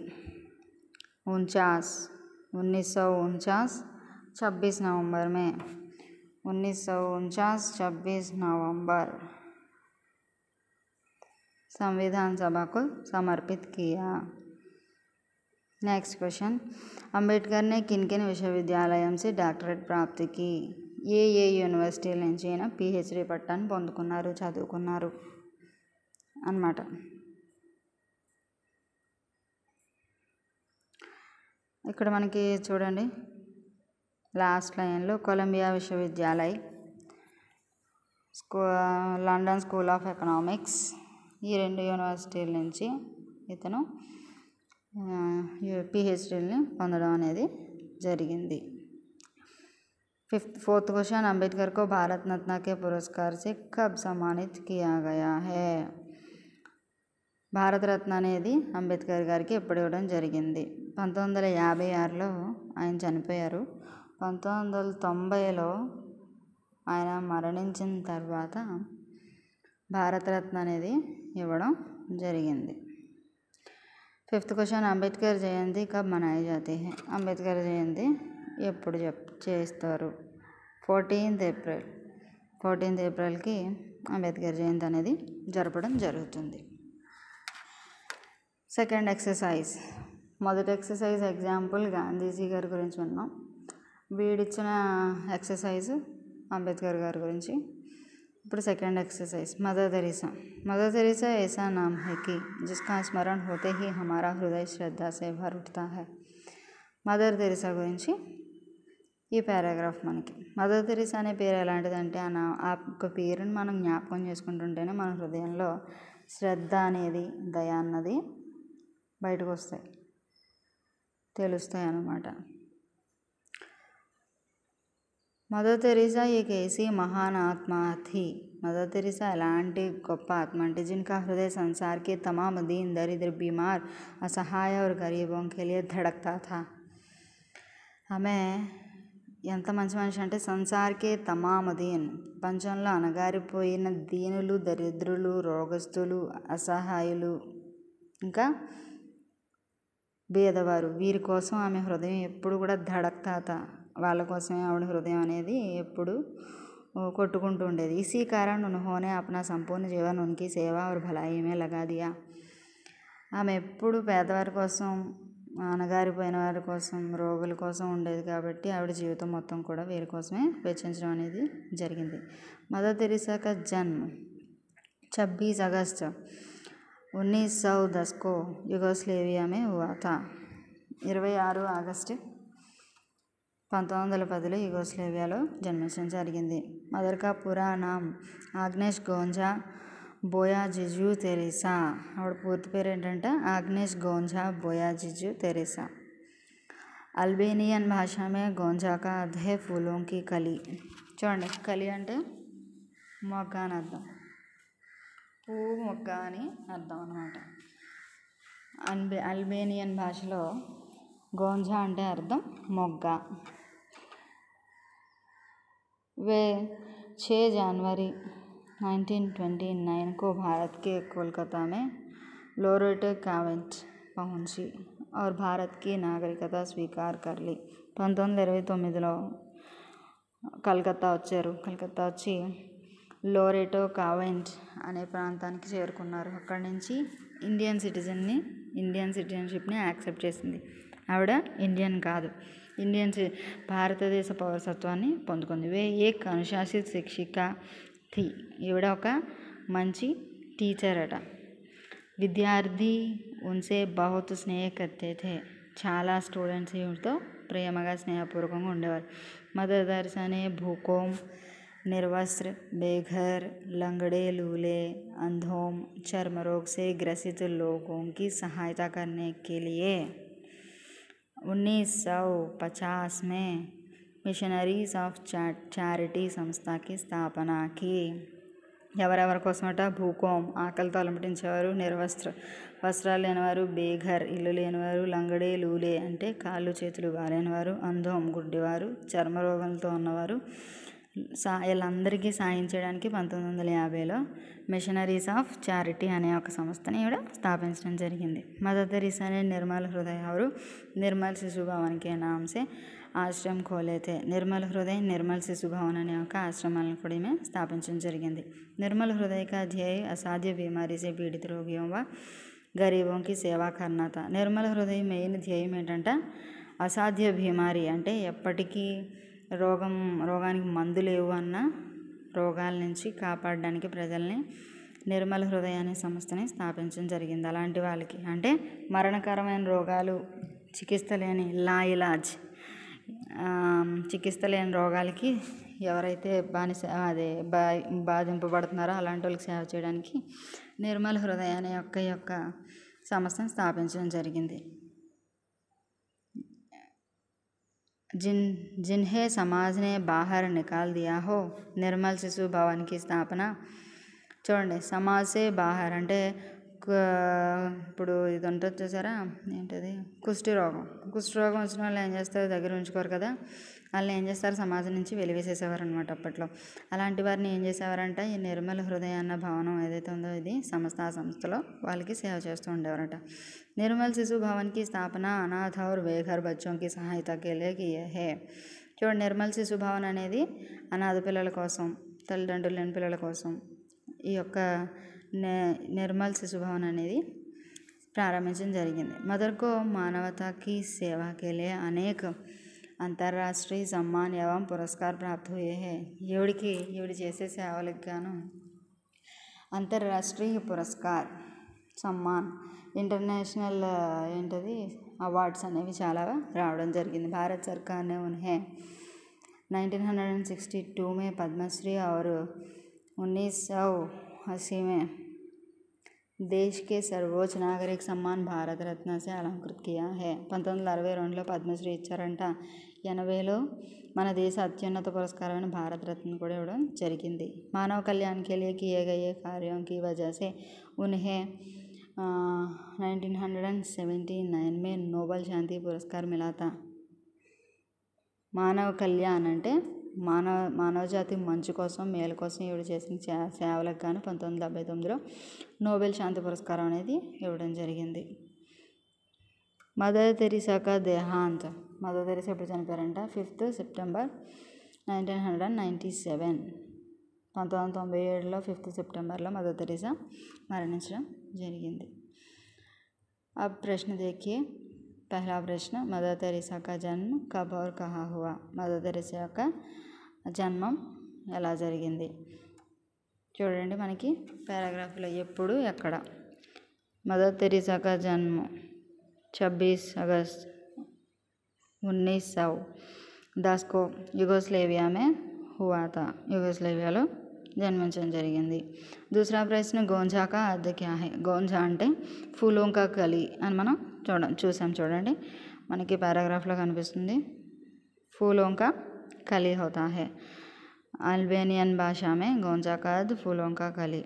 ఉంచాస్ उन्नीस सौ उनचास छब्बीस नवंबर में उन्नीस सौ उनचास छब्बीस नवंबर संविधान సభకు को కియా నెక్స్ట్ క్వశ్చన్ क्वेश्चन కిన్కిన్ విశ్వవిద్యాలయం సి డాక్టరేట్ ప్రాప్తికి की ఏ ఏ యూనివర్సిటీ నుంచి అయినా పిహెచ్డీ పట్టాన్ని పొందుకున్నారు చదువుకున్నారు అన్నమాట ఇక్కడ మనకి చూడండి లాస్ట్ లైన్లో కొలంబియా విశ్వవిద్యాలయ స్కూ లండన్ స్కూల్ ఆఫ్ ఎకనామిక్స్ ఈ రెండు యూనివర్సిటీల నుంచి ఇతను పిహెచ్డీని పొందడం అనేది జరిగింది ఫిఫ్త్ ఫోర్త్ క్వశ్చన్ అంబేద్కర్కు భారత్ भारत పురస్కార్ के కబ్ से कब सम्मानित किया అనేది అంబేద్కర్ గారికి ఎప్పుడు ఇవ్వడం జరిగింది పంతొమ్మిది వందల యాభై ఆరులో ఆయన చనిపోయారు పంతొమ్మిది వందల తొంభైలో ఆయన మరణించిన తర్వాత భారతరత్న అనేది ఇవ్వడం జరిగింది ఫిఫ్త్ క్వశ్చన్ అంబేద్కర్ జయంతి కబ్ మనాయి జాతి అంబేద్కర్ జయంతి ఎప్పుడు చెప్ చేస్తారు ఫోర్టీన్త్ ఏప్రిల్ ఫోర్టీన్త్ ఏప్రిల్కి అంబేద్కర్ జయంతి అనేది జరపడం జరుగుతుంది సెకండ్ ఎక్సర్సైజ్ మొదటి ఎక్సర్సైజ్ ఎగ్జాంపుల్ గాంధీజీ గారి గురించి విన్నాం వీడిచ్చిన ఎక్సర్సైజ్ అంబేద్కర్ గారి గురించి ఇప్పుడు second exercise mother Teresa mother Teresa ఏసా నామ్ है జిస్కా जिसका स्मरण होते ही హృదయ శ్రద్ధ సే భర్ ఉఠతా హై మదర్ తెరిసా గురించి ఈ పారాగ్రాఫ్ మనకి మదర్ తెరీసా అనే పేరు ఎలాంటిదంటే ఆ నా ఆ యొక్క పేరుని మనం జ్ఞాపకం చేసుకుంటుంటేనే మన హృదయంలో శ్రద్ధ అనేది దయ అన్నది బయటకు వస్తాయి తెలుస్తాయి అన్నమాట మదర్ థెరిసా ఏ కేసీ మహాన ఆత్మ ఆతి మదర్ థెరిసా అలాంటి గొప్ప ఆత్మ అంటే జనక హృదయం संसार కే తమామ దీన దరిద్ర بیمار సహాయ అవర్ గరిబోల కేలియ దడకత తా hame ఎంత మంచి మంచి అంటే संसार కే తమామ దీన పంజల అనగారిపోయిన దీనులు దరిద్రులు రోగస్తులు సహాయులు ఇంకా బేదవారు వీర్ కోసమే హృదయం ఎప్పుడూ కూడా దడకత తా వాళ్ళ కోసమే ఆవిడ హృదయం అనేది ఎప్పుడు కొట్టుకుంటూ ఉండేది ఇసీ కారణ उन्होंने హోనే संपूर्ण जीवन उनकी सेवा సేవ भलाई में లగాదియా ఆమె ఎప్పుడు పేదవారి కోసం అనగారిపోయిన వారి కోసం రోగుల కోసం ఉండేది కాబట్టి ఆవిడ జీవితం మొత్తం కూడా వీరి కోసమే వెచ్చించడం అనేది జరిగింది మదర్ తెరిసాక జన్మ ఛబ్బీస్ అగస్ట్ ఉన్నీస్ సౌ దస్కో యుగోస్లేవియామే వాత ఇరవై ఆరు ఆగస్టు పంతొమ్మిది వందల పదిలో యుగోస్లేవియాలో జన్మించడం జరిగింది మదర్కా పురాణం Agnes Gonxha Bojaxhiu Teresa ఆవిడ పూర్తి పేరు ఏంటంటే Agnes Gonxha Bojaxhiu Teresa Albanian భాషమే గోంజాక అధే ఫులోంకి కలి చూడండి కలి అంటే మొగ్గ అని అర్థం పూ మొగ్గ అని అర్థం అనమాట అల్బే అల్బేనియన్ భాషలో గోంజా అంటే అర్థం మొగ్గ वे छः जनवरी नाइनटीन ट्वेंटी नाइन को भारत के कोलकाता में लोरेटो कावेंट पहुँची और భారత్ కి నాగరికత స్వీకార్ కర్ లి పంతొమ్మిది ఇరవై తొమ్మిదిలో కలకత్తా వచ్చారు కలకత్తా వచ్చి లోరెటో కావెంట్ అనే ప్రాంతానికి చేరుకున్నారు అక్కడి నుంచి ఇండియన్ సిటిజన్ని ఇండియన్ సిటిజన్షిప్ని యాక్సెప్ట్ చేసింది ఆవిడ ఇండియన్ కాదు ఇండియన్స్ భారతదేశ పౌరసత్వాన్ని పొందుకుంది వే ఏక్ అనుశాసిత శిక్షిక థీ ఈవిడ ఒక మంచి టీచర్ అట విద్యార్థి ఉన్సే బహుత్ స్నేహ కత్తే థే చాలా స్టూడెంట్స్ ఈవిడతో ప్రేమగా స్నేహపూర్వకంగా ఉండేవారు మదర్ దర్శనే భూకోం निर्वस्त्र बेघर लंगड़े लूले अंधों चर्म रोग से ग्रसित लोगों की सहायता करने के लिए उन्नीस सौ पचास మిషనరీస్ ఆఫ్ చారిటీ సంస్థకి స్థాపనకి ఎవరెవరి కోసమట భూకోం ఆకలితో అలమటించేవారు నిర్వస్త్ర వస్త్రాలు లేనివారు బేఘర్ ఇల్లు లేనివారు లంగడే లూలే అంటే కాళ్ళు చేతులు బాలేనివారు అంధం గుడ్డివారు చర్మరోగంతో ఉన్నవారు సా వీళ్ళందరికీ సాయం చేయడానికి పంతొమ్మిది వందల యాభైలో మిషనరీస్ ఆఫ్ చారిటీ అనే ఒక సంస్థని ఈవిడ స్థాపించడం జరిగింది మదర్ తెరీసా అనే నిర్మల్ హృదయ అవరు నిర్మల్ శిశు భవన్కే నామ్ సే ఆశ్రమ్ ఖోలేతే నిర్మల్ హృదయ్ నిర్మల్ శిశు భవన్ అనే ఒక ఆశ్రమాలను కూడా ఈమె స్థాపించడం జరిగింది నిర్మల్ హృదయ ధ్యేయ అసాధ్య బీమారీ సే పీడిత రోగ్యం వా గరీబంకి సేవా కర్ణాత నిర్మల్ హృదయ మెయిన్ ధ్యేయం ఏంటంటే అసాధ్య బీమారీ అంటే ఎప్పటికీ రోగం రోగానికి మందు లేవు అన్న రోగాల నుంచి కాపాడడానికి ప్రజల్ని నిర్మల హృదయ అనే సంస్థని స్థాపించడం జరిగింది అలాంటి వాళ్ళకి అంటే మరణకరమైన రోగాలు చికిత్స లేని లా ఇలాజ్ చికిత్స లేని రోగాలకి ఎవరైతే బానిస అదే బా బాధింపబడుతున్నారో అలాంటి వాళ్ళకి సేవ చేయడానికి నిర్మల హృదయ అనే యొక్క యొక్క సంస్థను స్థాపించడం జరిగింది जिन जिन्हें समाज ने बाहर निकाल दिया हो నిర్మల్ శిశు భవన్కి స్థాపన చూడండి సమాజ్ సే బాహర్ అంటే ఇప్పుడు ఇది ఉంటుంది చూసారా ఏంటది కుష్ఠరోగం కుష్ఠరోగం వచ్చిన వాళ్ళు ఏం చేస్తారు దగ్గర ఉంచుకోరు కదా వాళ్ళని ఏం చేస్తారు సమాజం నుంచి వెలివేసేసేవారు అనమాట అప్పట్లో అలాంటి వారిని ఏం చేసేవారంటే ఈ నిర్మల హృదయ అన్న భవనం ఏదైతే ఉందో ఇది సంస్థ ఆ సంస్థలో వాళ్ళకి సేవ చేస్తూ ఉండేవారట నిర్మల్ శిశు భవన్కి స్థాపన అనాథ ఔర్ వేఘర్ बच्चों సహాయత सहायता के చూడండి నిర్మల్ శిశు భవన్ అనేది అనాథ పిల్లల కోసం తల్లిదండ్రులు లేని పిల్లల కోసం ఈ యొక్క నిర్మల్ శిశు భవన్ అనేది ప్రారంభించడం జరిగింది మదర్కో మానవతాకి సేవాకేలే అనేక अंतर्राष्ट्रीय सम्मान एवं पुरस्कार प्राप्त हुए हैं एवड़की एवड़ जैसे సేవలకు अंतर्राष्ट्रीय पुरस्कार సమ్మాన్ ఇంటర్నేషనల్ ఏంటది అవార్డ్స్ అనేవి చాలా రావడం జరిగింది భారత్ సర్కార్నే ఉన్హే नाइनटीन हंड्रेड टू में पद्मश्री और उन्नीस सौ अस्सी में देश के सर्वोच्च नागरिक सम्मान भारत रत्न से अलंकृत किया है पंद अरवे అరవై రెండులో పద్మశ్రీ ఎనభైలో మన దేశ అత్యున్నత పురస్కారమైన భారతరత్న కూడా ఇవ్వడం జరిగింది మానవ కళ్యాణ్ కే लिए किए गए कार्यों की वजह से నైన్ మే నోబెల్ శాంతి పురస్కారం మిలా మానవ కళ్యాణ్ అంటే మానవ మానవజాతి మంచు కోసం మేలు కోసం ఇవిడు చేసిన సేవలకు కానీ పంతొమ్మిది డెబ్బై తొమ్మిదిలో నోబెల్ శాంతి పురస్కారం అనేది ఇవ్వడం జరిగింది మదర్ తెరిసాక దేహాంత్ మదర్ తెరేసా ఎప్పుడు చనిపోయారంట fifth September nineteen hundred and ninety seven పంతొమ్మిది వందల తొంభై ఏడులో ఫిఫ్త్ సెప్టెంబర్లో మదర్ తెరీసా మరణించడం జరిగింది ఆ ప్రశ్న దేఖియే పహలా ప్రశ్న మదర్ तेरेसा జన్మ जन्म कब और మదర్ తెరీసా యొక్క జన్మం ఎలా జరిగింది చూడండి మనకి పారాగ్రాఫ్లో ఎప్పుడు ఎక్కడ మదర్ తెరీసాక జన్మ ఛబ్బీస్ ఆగస్ట్ उन्नीस सौ दस युगोस्लेविया में हुआ था युगोस्लेवियाలో జన్మించడం జరిగింది దూసరా ప్రశ్న గోంజా కా అర్థ క్యా హై గోంజా అంటే ఫూలోం కా కలి అని మనం చూడ చూసాం చూడండి మనకి పారాగ్రాఫ్లో కనిపిస్తుంది ఫూలోం కా కలి హోతా హై भाषा में गोंजा का अर्थ फूलों का कली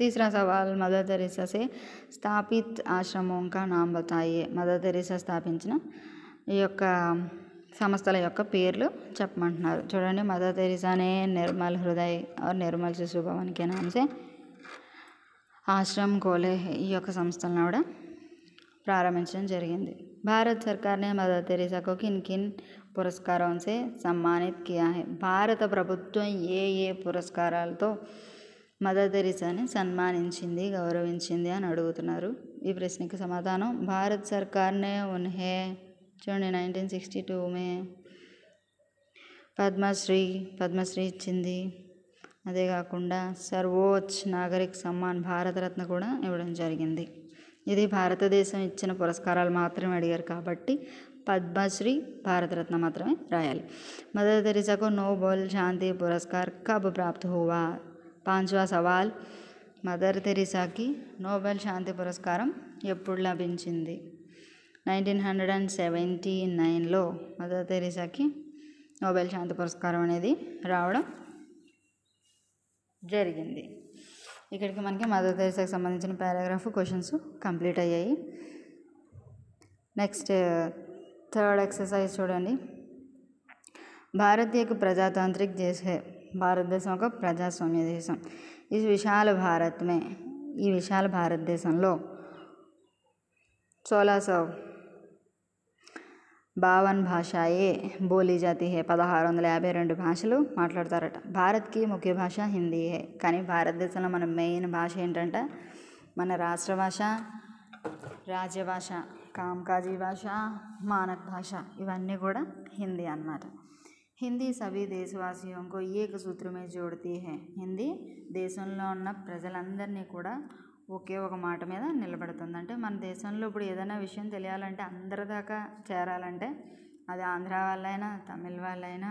तीसरा सवाल मदर तेरेसा से स्थापित आश्रमों का नाम बताइए मदर तेरेसा स्थापित ఈ యొక్క సంస్థల యొక్క పేర్లు చెప్పమంటున్నారు చూడండి మదర్ అనే నిర్మల్ హృదయ్ ఆర్ నిర్మల్ కే నామసే ఆశ్రమ్ కోలే ఈ యొక్క సంస్థలను కూడా ప్రారంభించడం జరిగింది భారత్ సర్కార్నే మదర్ తెరీసాకు కిన్ కిన్ పురస్కారంసే సమ్మానిత్ కియా భారత ప్రభుత్వం ఏ ఏ పురస్కారాలతో మదర్ తెరీసాని సన్మానించింది గౌరవించింది అని అడుగుతున్నారు ఈ ప్రశ్నకి సమాధానం భారత్ సర్కార్నే ఉన్హే చూడండి నైన్టీన్ సిక్స్టీ టూ మే పద్మశ్రీ పద్మశ్రీ ఇచ్చింది అదే కాకుండా సర్వోచ్చ నాగరిక్ సమ్మాన్ భారతరత్న కూడా ఇవ్వడం జరిగింది ఇది భారతదేశం ఇచ్చిన పురస్కారాలు మాత్రమే అడిగారు కాబట్టి పద్మశ్రీ భారతరత్న మాత్రమే రాయాలి మదర్ తెరిసాకు నోబెల్ శాంతి పురస్కార్ కబ్ ప్రాప్త హువా పాంచవా సవాల్ మదర్ తెరిసాకి నోబెల్ శాంతి పురస్కారం ఎప్పుడు లభించింది నైన్టీన్ హండ్రెడ్ అండ్ సెవెంటీ నైన్లో మదర్ తెరీసాకి నోబెల్ శాంతి పురస్కారం అనేది రావడం జరిగింది ఇక్కడికి మనకి మదర్ తెరీసాకి సంబంధించిన పారాగ్రాఫ్ క్వశ్చన్స్ కంప్లీట్ అయ్యాయి నెక్స్ట్ థర్డ్ ఎక్సర్సైజ్ చూడండి భారత్ ప్రజాతాంత్రిక దేశే భారతదేశం ఒక ప్రజాస్వామ్య దేశం ఈ విశాల భారత్మే ఈ విశాల భారతదేశంలో సోలాసవ్ బావన్ భాషాయే బోలీ జాతి హే పదహారు వందల యాభై రెండు భాషలు మాట్లాడతారట భారత్కి ముఖ్య భాష హిందీ హే కానీ భారతదేశంలో మన మెయిన్ భాష ఏంటంటే మన రాష్ట్ర భాష రాజ్య భాష కామ్కాజీ భాష మానక్ భాష ఇవన్నీ కూడా హిందీ అన్నమాట హిందీ సభీ దేశవాసియోంకు ఏక సూత్రమే జోడతీ హే హిందీ దేశంలో ఉన్న ప్రజలందరినీ కూడా ఒకే ఒక మాట మీద నిలబడుతుంది అంటే మన దేశంలో ఇప్పుడు ఏదైనా విషయం తెలియాలంటే అందరి దాకా చేరాలంటే అది ఆంధ్ర వాళ్ళైనా తమిళ వాళ్ళైనా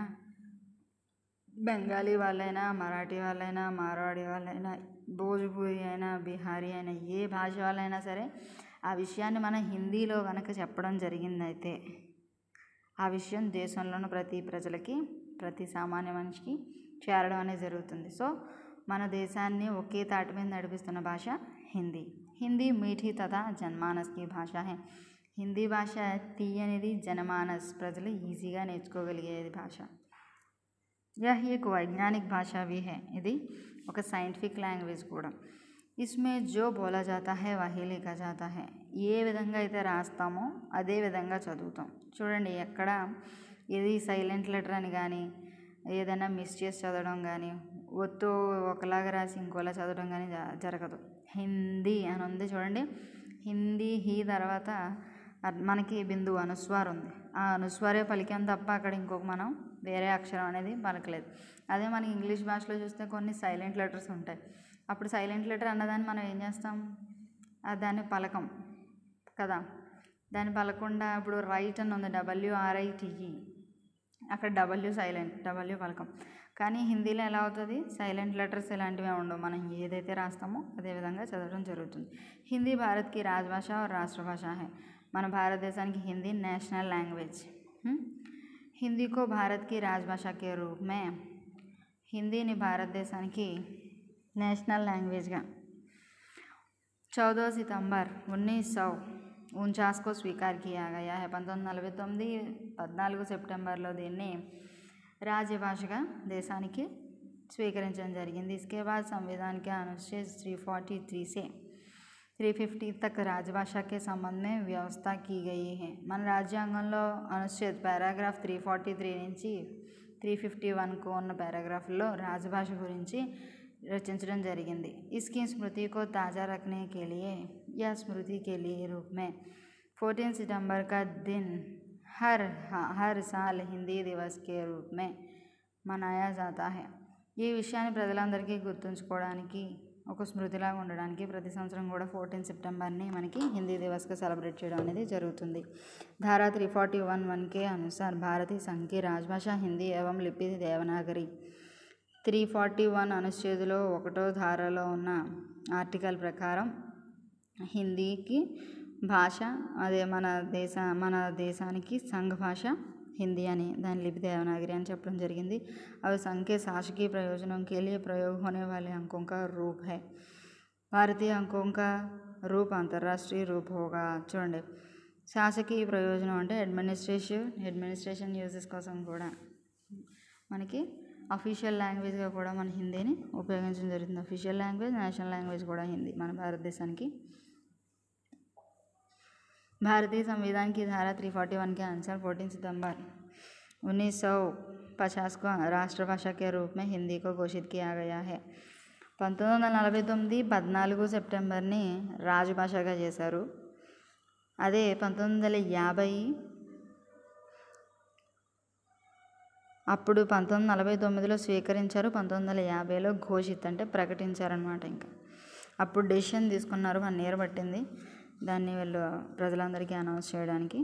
బెంగాలీ వాళ్ళైనా మరాఠీ వాళ్ళైనా మారవాడి వాళ్ళైనా భోజ్పూరి అయినా బీహారీ అయినా ఏ భాష వాళ్ళైనా సరే ఆ విషయాన్ని మనం హిందీలో కనుక చెప్పడం జరిగిందైతే ఆ విషయం దేశంలోని ప్రతి ప్రజలకి ప్రతి సామాన్య మనిషికి చేరడం అనేది జరుగుతుంది సో మన దేశాన్ని ఒకే తాటి మీద నడిపిస్తున్న భాష हिंदी हिंदी मीठी तथा जनमानस की भाषा है हिंदी भाषा तीयने जनमानस प्रजु ईजी ने भाष यह एक वैज्ञानिक भाषा भी है इधर और सैंटिफिक लांग्वेज इसमें जो बोला जाता है वही लिखा जाता है ये विधाई रास्ता अदे विधा चलता चूँ अदी सैलैंट लटर यदा मिस्टेस चलो यानी ఒత్తు ఒకలాగా రాసి ఇంకోలా చదవడం కానీ జరగదు హిందీ అని ఉంది చూడండి హిందీ హీ తర్వాత మనకి బిందువు అనుస్వారం ఉంది ఆ అనుస్వారే పలికాం తప్ప అక్కడ ఇంకొక మనం వేరే అక్షరం అనేది పలకలేదు అదే మనకి ఇంగ్లీష్ భాషలో చూస్తే కొన్ని సైలెంట్ లెటర్స్ ఉంటాయి అప్పుడు సైలెంట్ లెటర్ అన్నదాన్ని మనం ఏం చేస్తాం దాన్ని పలకం కదా దాన్ని పలకుండా ఇప్పుడు రైట్ అని ఉంది డబ్ల్యూఆర్ఐటిఈ అక్కడ డబ్ల్యూ సైలెంట్ డబ్ల్యూ పలకం का हिंदी एलाद सैलैंट लटर्स इलावे उ मन एदे रास्मो अदे विधा चलव जरूर हिंदी भारत की राजभाषा और राष्ट्र भाषा है मन भारत देशा की हिंदी नेशनल लांग्वेज हिंदी को भारत की राजभाषा के रूप में हिंदी ने भारत देशा की नेशनल लांग्वेज चौदह सितंबर उन्नीस सौ उचास को स्वीकार किया गया है पंद नलब तुम पदनाग सैप्टेंबर दी राज्य भाषा देशा की स्वीक जी इसके बाद संविधान के अनुच्छेद थ्री फारटी थ्री से थ्री फिफ्टी तक राजभाषा के संबंध में व्यवस्था की गई है मन राज अनुच्छेद पाराग्राफ थ्री फोर्टी थ्री नीचे थ्री फिफ्टी वन को पाराग्राफ राजभाष रच्चन रचित इसकी स्मृति को ताज़ा रखने के लिए या स्मृति के लिए रूप में फोर्टीन सितंबर का दिन हर हर साल హిందీ దివస్ కే రూప్ మే మనాయా జాతా హై ఈ విషయాన్ని ప్రజలందరికీ గుర్తుంచుకోవడానికి ఒక స్మృతిలాగా ఉండడానికి ప్రతి సంవత్సరం కూడా ఫోర్టీన్ సెప్టెంబర్ని మనకి హిందీ దివస్గా సెలబ్రేట్ చేయడం అనేది జరుగుతుంది ధారా త్రీ ఫార్టీ వన్ వన్కే అనుసార్ భారతీయ సంఖ్య రాజభాష హిందీ ఏవం లిపి దేవనాగరి త్రీ ఫార్టీ వన్ అనుచ్ఛేదిలో ఒకటో ధారలో ఉన్న ఆర్టికల్ ప్రకారం హిందీకి భాష అదే మన దేశ మన దేశానికి సంఘ భాష హిందీ అని దాని లిపి దేవనాగరి అని చెప్పడం జరిగింది అవి సంఖ్య के ప్రయోజనం కెలియ ప్రయోగం అనే వాళ్ళ అంకొంక రూప్ హై భారతీయ అంకొంక రూప్ అంతర్రాష్ట్రీయ రూప్ హోగా చూడండి శాసకీయ ప్రయోజనం అంటే అడ్మినిస్ట్రేషన్ అడ్మినిస్ట్రేషన్ యూజెస్ కోసం కూడా మనకి అఫీషియల్ లాంగ్వేజ్గా కూడా మన హిందీని ఉపయోగించడం జరుగుతుంది అఫీషియల్ లాంగ్వేజ్ నేషనల్ లాంగ్వేజ్ కూడా హిందీ మన భారతదేశానికి भारतीय संविधान की धारा 341 के अनुसार 14 सितंबर 1950 को రాష్ట్రభాష के रूप में हिंदी को घोषित किया गया है పంతొమ్మిది వందల నలభై తొమ్మిది పద్నాలుగు సెప్టెంబర్ని రాజభాషగా చేశారు అదే పంతొమ్మిది వందల యాభై అప్పుడు పంతొమ్మిది నలభై తొమ్మిదిలో స్వీకరించారు పంతొమ్మిది వందల యాభైలో ఘోషిత్ అంటే ప్రకటించారనమాట ఇంకా అప్పుడు డెసిషన్ తీసుకున్నారు వన్ ఇయర్ పట్టింది दाने वो प्रजल అనౌన్స్ చేయడానికి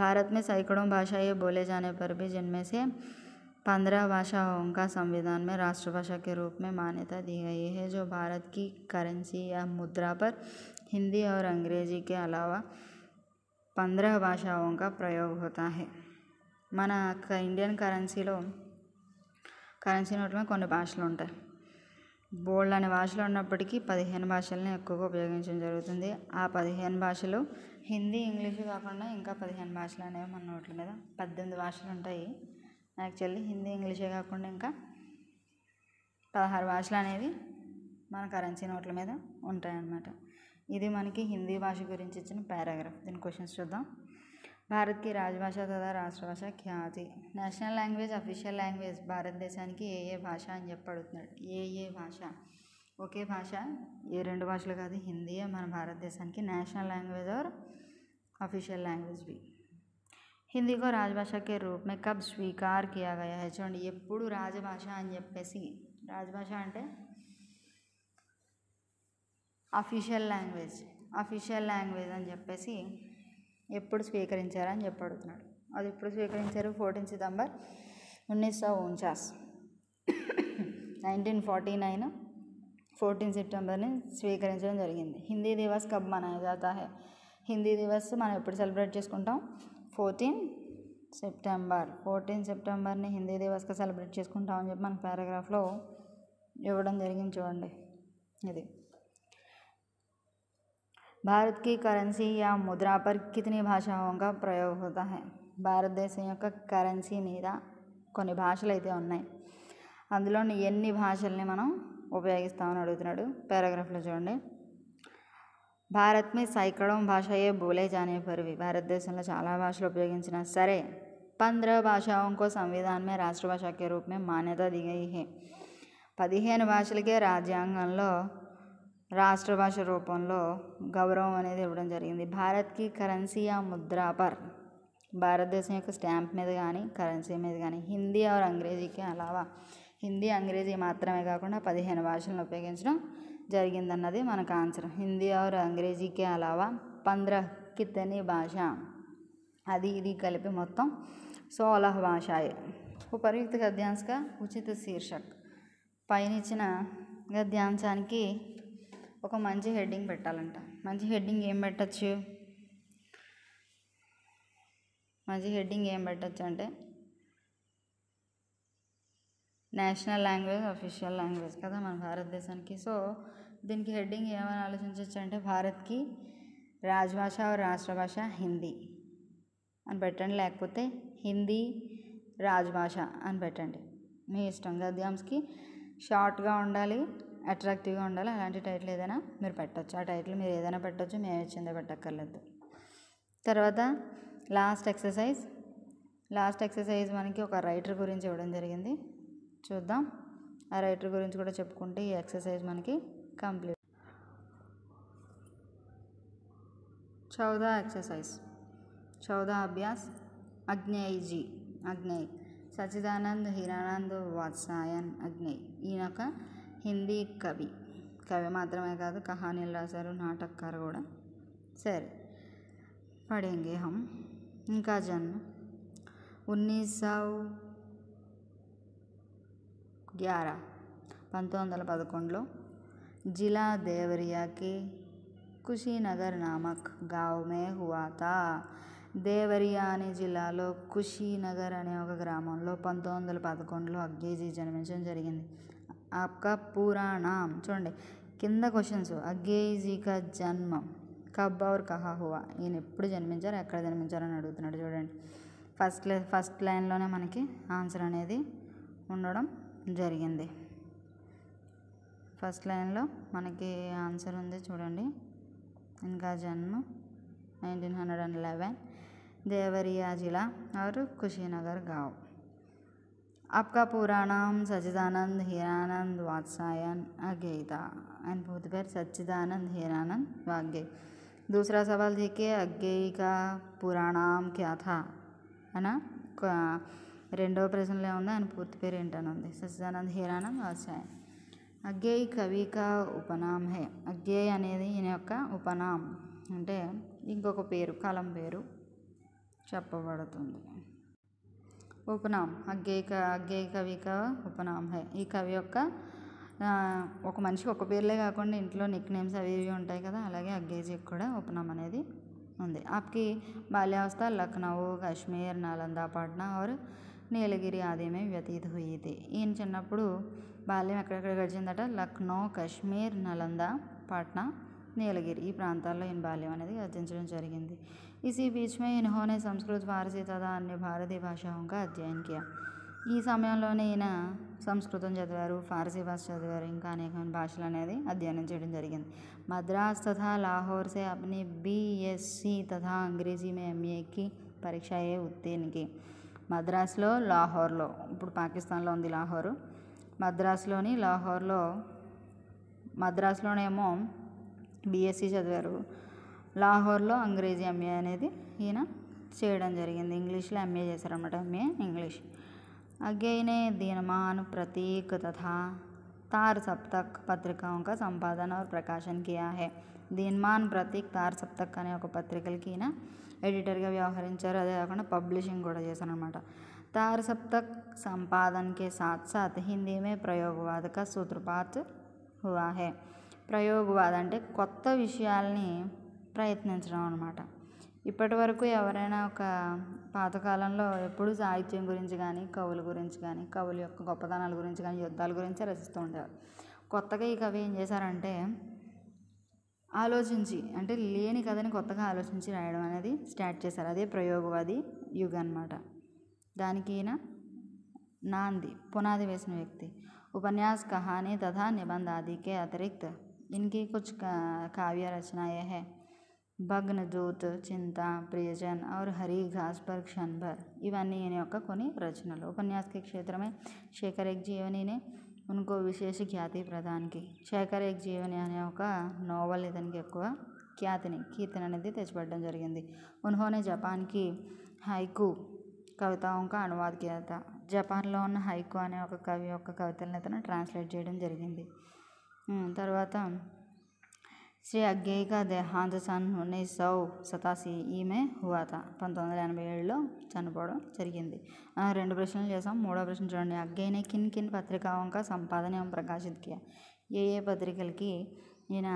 भारत में सैकड़ों भाषा ये बोले जाने पर भी जिनमें से पंद्रह भाषाओं का संविधान में राष्ट्रभाषा के रूप में मान्यता दी गई है जो भारत की करेंसी या मुद्रा पर हिंदी और अंग्रेजी के अलावा पंद्रह भाषाओं का प्रयोग होता है इंडियन करेंसी కరెన్సీలో नोट में कोई భాషలు उठाई బోల్డ్ అనే భాషలు ఉన్నప్పటికీ పదిహేను భాషలను ఎక్కువగా ఉపయోగించడం జరుగుతుంది ఆ పదిహేను భాషలు హిందీ ఇంగ్లీషు కాకుండా ఇంకా పదిహేను భాషలు అనేవి మన నోట్ల మీద పద్దెనిమిది భాషలు ఉంటాయి యాక్చువల్లీ హిందీ ఇంగ్లీషే కాకుండా ఇంకా పదహారు భాషలు అనేవి మన కరెన్సీ నోట్ల మీద ఉంటాయన్నమాట ఇది మనకి హిందీ భాష గురించి ఇచ్చిన పారాగ్రాఫ్ దీని క్వశ్చన్స్ చూద్దాం భారత్ కే రాజభాషతదా రాష్ట్రభాష ఖ్యాతి national language official language Bharat దేశానికి ఏ ఏ భాష అని చెప్పబడుతుందండి ఏ ఏ భాష ఓకే భాష ఏ రెండు భాషలు కాదు హిందీ మన భారతదేశానికి national language or official language బి హిందీని కో రాజభాష కే రూపమే కబ్ స్వీకార్ కియా గయా హై అంటే యెపుడు రాజభాష అని చెప్పేసి రాజభాష అంటే ఆఫీషియల్ లాంగ్వేజ్ ఆఫీషియల్ లాంగ్వేజ్ అని చెప్పేసి ఎప్పుడు స్వీకరించారు అని చెప్పి అడుగుతున్నాడు అది ఎప్పుడు స్వీకరించారు ఫోర్టీన్ సితంబర్ ఉన్నీస్ సో ఉంచాస్ నైన్టీన్ ఫార్టీ నైన్ ఫోర్టీన్ సెప్టెంబర్ని స్వీకరించడం జరిగింది హిందీ దివస్ కబ్ మనాయా జాతా హే హిందీ దివస్ మనం ఎప్పుడు సెలబ్రేట్ చేసుకుంటాం ఫోర్టీన్ సెప్టెంబర్ ఫోర్టీన్ సెప్టెంబర్ని హిందీ దివస్గా సెలబ్రేట్ చేసుకుంటామని చెప్పి మన పారాగ్రాఫ్లో ఇవ్వడం జరిగింది చూడండి ఇది भारत की करेंसी या मुद्रा पर कितनी भाषाओं का ప్రయోగ होता है భారతదేశం యొక్క కరెన్సీ మీద కొన్ని భాషలు అయితే ఉన్నాయి అందులో ఎన్ని భాషల్ని మనం ఉపయోగిస్తామని అడుగుతున్నాడు పారాగ్రాఫ్లో చూడండి భారత్ మీ సైకడం ఏ బోలే జానే పరివి భారతదేశంలో చాలా భాషలు ఉపయోగించినా సరే पंद्रह भाषाओं को संविधान में రూపమే మాన్యత रूप में పదిహేను భాషలకే రాజ్యాంగంలో రాష్ట్ర భాష రూపంలో గౌరవం అనేది ఇవ్వడం జరిగింది భారత్కి కరెన్సీ ఆ ముద్రా పర్ భారతదేశం యొక్క స్టాంప్ మీద కానీ కరెన్సీ మీద కానీ హిందీ ఆర్ అంగ్రేజీకి అలావా హిందీ అంగ్రేజీ మాత్రమే కాకుండా పదిహేను భాషలను ఉపయోగించడం జరిగిందన్నది మనకు ఆన్సర్ హిందీ ఆర్ అంగ్రేజీకి అలావా పంద్ర కితని భాష అది ఇది కలిపి మొత్తం సోలహ భాషాయే ఉపరియుక్త గద్యాంశక ఉచిత శీర్షక్ పైనిచ్చిన గద్యాంశానికి ఒక మంచి హెడ్డింగ్ పెట్టాలంట మంచి హెడ్డింగ్ ఏం పెట్టచ్చు మంచి హెడ్డింగ్ ఏం పెట్టచ్చు అంటే నేషనల్ లాంగ్వేజ్ అఫీషియల్ లాంగ్వేజ్ కదా మన భారతదేశానికి సో దీనికి హెడ్డింగ్ ఏమని ఆలోచించవచ్చు అంటే భారత్కి రాజభాష రాష్ట్ర భాష హిందీ అని పెట్టండి లేకపోతే హిందీ రాజభాష అని పెట్టండి మీ ఇష్టం గద్యాంస్కి షార్ట్గా ఉండాలి అట్రాక్టివ్గా ఉండాలి అలాంటి టైటిల్ ఏదైనా మీరు పెట్టచ్చు ఆ టైటిల్ మీరు ఏదైనా పెట్టచ్చు మేము ఇచ్చిందే పెట్టక్కర్లేదు తర్వాత లాస్ట్ ఎక్సర్సైజ్ లాస్ట్ ఎక్సర్సైజ్ మనకి ఒక రైటర్ గురించి ఇవ్వడం జరిగింది చూద్దాం ఆ రైటర్ గురించి కూడా చెప్పుకుంటే ఈ ఎక్సర్సైజ్ మనకి కంప్లీట్ చౌదా ఎక్సర్సైజ్ చౌదా అభ్యాస్ అగ్నేయ్జీ అగ్నేయ్ సచిదానంద్ హీరానంద్ వాత్సాయన్ అగ్నేయ్ ఈయన హిందీ కవి కవి మాత్రమే కాదు కహానీలు రాశారు నాటకారు కూడా సరే పడేంగే హమ్ ఇంకా జన్మ ఉన్నీస్ గ్యారా పంతొమ్మిది వందల పదకొండులో జిలా దేవరియాకి కుషీనగర్ నామక్ గావ్మే హువాత దేవరియా అనే జిల్లాలో కుషీనగర్ అనే ఒక గ్రామంలో పంతొమ్మిది వందల పదకొండులో అగ్గేజీ జన్మించడం జరిగింది ఆప్కా పూరా చూడండి కింద క్వశ్చన్స్ అగేజీక జన్మ కబ్ ఔర్ కహా ఈయన ఎప్పుడు జన్మించారు ఎక్కడ జన్మించారు అని అడుగుతున్నాడు చూడండి ఫస్ట్ ఫస్ట్ లైన్లోనే మనకి ఆన్సర్ అనేది ఉండడం జరిగింది ఫస్ట్ లైన్లో మనకి ఆన్సర్ ఉంది చూడండి ఇంకా జన్మ nineteen hundred and eleven Deoria జిలా ఆరు కుషీనగర్ గావ్ आपका పురాణం సచిదానంద్ హీరానంద్ వాత్సాయన్ अज्ञता అండ్ भूतभैर పేరు हीरानंद హీరానంద్ दूसरा దూసరా సవాల్ अज्ञेय का పురాణం క్యా అన అనా రెండవ ప్రశ్నలో ఉంది ఆయన పూర్తి పేరు ఏంటని ఉంది సచిదానంద్ హీరానంద్ వాత్సాయన్ అజ్ఞేయ్ కవిక ఉపనామ్ హే అజ్ఞేయ్ అనేది ఈయన యొక్క ఉపనామ్ అంటే ఇంకొక పేరు కలం పేరు చెప్పబడుతుంది ఉపనామం అగ్గేక అగ్గేయ కవిక ఉపనామ్ హై ఈ కవి యొక్క ఒక మనిషికి ఒక పేర్లే కాకుండా ఇంట్లో నిక్ నేమ్స్ అవి ఇవి ఉంటాయి కదా అలాగే అగ్గేజీకి కూడా ఉపనామం అనేది ఉంది आपकी బాల్యావస్థ లక్నో కాశ్మీర్ నాలంద పాట్నా ఆర్ నీలగిరి ఆదిమే వ్యతీత हुई ఈయన చిన్నప్పుడు బాల్యం ఎక్కడెక్కడ గడిచిందట లక్నో కాశ్మీర్ నలంద పాట్నా నీలగిరి ఈ ప్రాంతాల్లో ఈయన బాల్యం అనేది గర్జించడం జరిగింది इसी बीच में इन्होंने संस्कृत फारसी तथा अन्य भारतीय भाषाओं का अध्ययन किया ఈ సమయంలోనే ఈయన సంస్కృతం చదివారు ఫార్సీ భాష చదివారు ఇంకా అనేక భాషలు అనేది అధ్యయనం చేయడం జరిగింది మద్రాస్ తథా లాహోర్ సే అప్ని బీఎస్సీ తథా అంగ్రేజీ మే ఎంఏకి పరీక్ష అయ్యే ఉత్తీర్ణికి మద్రాస్లో లాహోర్లో ఇప్పుడు పాకిస్తాన్లో ఉంది లాహోరు మద్రాస్లోని లాహోర్లో మద్రాస్లోనేమో బీఎస్సీ చదివారు లాహోర్లో అంగ్రేజీ ఎంఏ అనేది ఈయన చేయడం జరిగింది ఇంగ్లీష్లో ఎంఏ చేశారన్నమాట ఎంఏ ఇంగ్లీష్ అగైనే దీనమాన్ ప్రతీక్ తథా తార్ సప్తక్ పత్రిక ఒక సంపాదన ప్రకాశన్ కియా హే దీన్మాన్ ప్రతీక్ తార్ సప్తక్ అనే ఒక పత్రికలకి ఈయన ఎడిటర్గా వ్యవహరించారు అదే కాకుండా పబ్లిషింగ్ కూడా చేశారనమాట తార్ సప్తక్ సంపాదన్ సాత్ సాత్ హిందీమే ప్రయోగవాదక సూత్రపాత్ హువాహే ప్రయోగవాద అంటే కొత్త విషయాల్ని ప్రయత్నించడం అనమాట ఇప్పటి వరకు ఎవరైనా ఒక పాతకాలంలో ఎప్పుడూ సాహిత్యం గురించి కానీ కవుల గురించి కానీ కవుల యొక్క గొప్పతనాల గురించి కానీ యుద్ధాల గురించి రచిస్తూ ఉండేవారు కొత్తగా ఈ కవి ఏం చేశారంటే ఆలోచించి అంటే లేని కథని కొత్తగా ఆలోచించి రాయడం అనేది స్టార్ట్ చేశారు అదే ప్రయోగవాది యుగ అనమాట దానికి ఈయన నాంది పునాది వేసిన వ్యక్తి ఉపన్యాస కహాని తథా నిబంధాదికే అతిరిక్త के కొంచెం కావ్య రచన ఏ హే భగ్న భగ్నజోత్ చింత ప్రియజన్ ఔర్ హరి ఘాస్ పర్ क्षण ఇవన్నీ ఈయన యొక్క కొన్ని రచనలు ఉపన్యాసకి క్షేత్రమే శేఖర్ ఎగ్ జీవనీని ఇంకో విశేష ఖ్యాతి ప్రధానికి శేఖర్ ఎగ్ జీవని అనే ఒక నోవల్ ఇతనికి ఎక్కువ ఖ్యాతిని కీర్తన అనేది తెచ్చిపెట్టడం జరిగింది ఉన్హోనే జపాన్కి హైకు కవితాంక అనువాద కియత జపాన్లో ఉన్న హైకు అనే ఒక కవి యొక్క కవితలను ఇతను ట్రాన్స్లేట్ చేయడం జరిగింది తర్వాత శ్రీ अज्ञेय దేహాంత సన్ ఉన్నీస్ సౌ సతాసీ ఈమె హువాత పంతొమ్మిది వందల ఎనభై ఏడులో చనిపోవడం జరిగింది రెండు ప్రశ్నలు చేసాం మూడో ప్రశ్న చూడండి అగ్గేనే కిన్ కిన్ పత్రిక వంక సంపాదన ఏం ప్రకాశిత్ ఏ ఏ పత్రికలకి ఈయన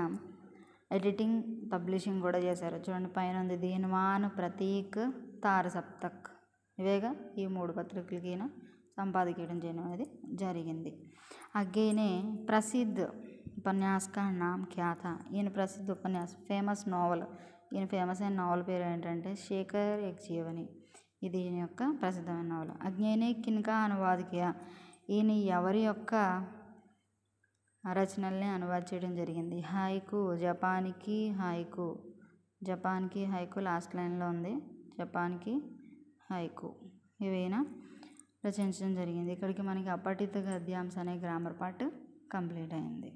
ఎడిటింగ్ పబ్లిషింగ్ కూడా చేశారు చూడండి పైన ఉంది దీనివాన్ ప్రతీక్ తార సప్తక్ ఇవేగా ఈ మూడు పత్రికలకి ఈయన సంపాదకీయడం చేయడం అనేది జరిగింది అగ్గైనే ప్రసిద్ధ్ उपन्यास కా నామ్ क्या ఈయన ప్రసిద్ధ ఉపన్యాసం ఫేమస్ నావల్ ఈయన ఫేమస్ అయిన నావల్ పేరు ఏంటంటే శేఖర్ జీవని ఇది ఈయన యొక్క ప్రసిద్ధమైన నావల్ అజ్ఞానే కిన్కా అనువాదికయ ఈయన ఎవరి యొక్క రచనల్ని అనువాద చేయడం జరిగింది హైకు జపాన్కి హైకు జపాన్కి హైకు లాస్ట్ లైన్లో ఉంది జపాన్కి హైకు ఇవైనా రచించడం జరిగింది ఇక్కడికి మనకి అపఠిత గద్యాంశ అనే గ్రామర్ పార్ట్ కంప్లీట్ అయింది